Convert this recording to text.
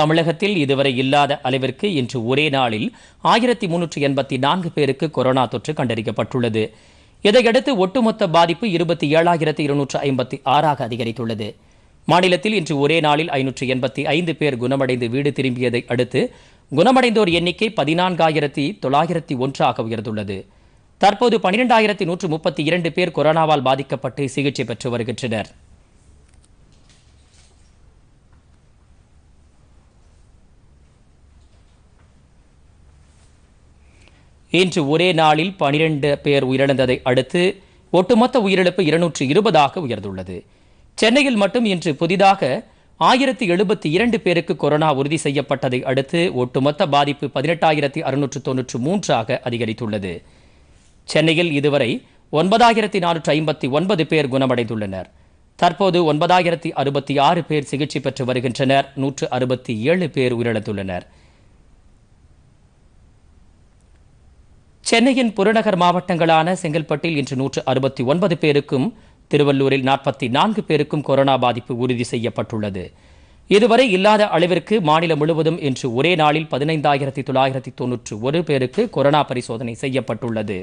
தமிழகத்தில் இதுவரை இல்லாத அளவிற்கு இன்று ஒரே நாளில் ஆயிரத்தி முன்னூற்றி எண்பத்தி நான்கு பேருக்கு கொரோனா தொற்று கண்டறியப்பட்டுள்ளது இதையடுத்து ஒட்டுமொத்த பாதிப்பு இருபத்தி ஏழாயிரத்தி இருநூற்று ஐம்பத்தி ஆறாக அதிகரித்துள்ளது மாநிலத்தில் இன்று ஒரே நாளில் ஐநூற்று எண்பத்தி ஐந்து பேர் குணமடைந்து வீடு திரும்பியதை அடுத்து குணமடைந்தோர் எண்ணிக்கை பதினான்காயிரத்தி தொள்ளாயிரத்தி ஒன்றாக உயர்ந்துள்ளது தற்போது பனிரெண்டாயிரத்தி நூற்று முப்பத்தி இரண்டு பேர் கொரோனாவால் பாதிக்கப்பட்டு சிகிச்சை பெற்று வருகின்றனர் இன்று ஒரே நாளில் பனிரெண்டு பேர் உயிரிழந்ததை அடுத்து ஒட்டுமொத்த உயிரிழப்பு இருநூற்று இருபதாக உயர்ந்துள்ளது சென்னையில் மட்டும் இன்று புதிதாக ஆயிரத்தி எழுபத்தி இரண்டு பேருக்கு கொரோனா உறுதி செய்யப்பட்டதை அடுத்து ஒட்டுமொத்த பாதிப்பு பதினெட்டாயிரத்தி அறுநூற்று தொன்னூற்று மூன்றாக அதிகரித்துள்ளது சென்னையில் இதுவரை ஒன்பதாயிரத்தி நானூற்று ஐம்பத்தி ஒன்பது பேர் குணமடைந்துள்ளனர் தற்போது ஒன்பதாயிரத்தி அறுபத்தி ஆறு பேர் சிகிச்சை பெற்று வருகின்றனர் நூற்று அறுபத்தி ஏழு பேர் உயிரிழந்துள்ளனர் சென்னையின் புறநகர் மாவட்டங்களான செங்கல்பட்டில் இன்று நூற்று அறுபத்தி ஒன்பது பேருக்கும் திருவள்ளூரில் நாற்பத்தி நான்கு பேருக்கும் கொரோனா பாதிப்பு உறுதி செய்யப்பட்டுள்ளது இதுவரை இல்லாத அளவிற்கு மாநிலம் முழுவதும் இன்று ஒரே நாளில் பதினைந்தாயிரத்தி தொள்ளாயிரத்தி தொன்னூற்று ஒரு பேருக்கு கொரோனா பரிசோதனை செய்யப்பட்டுள்ளது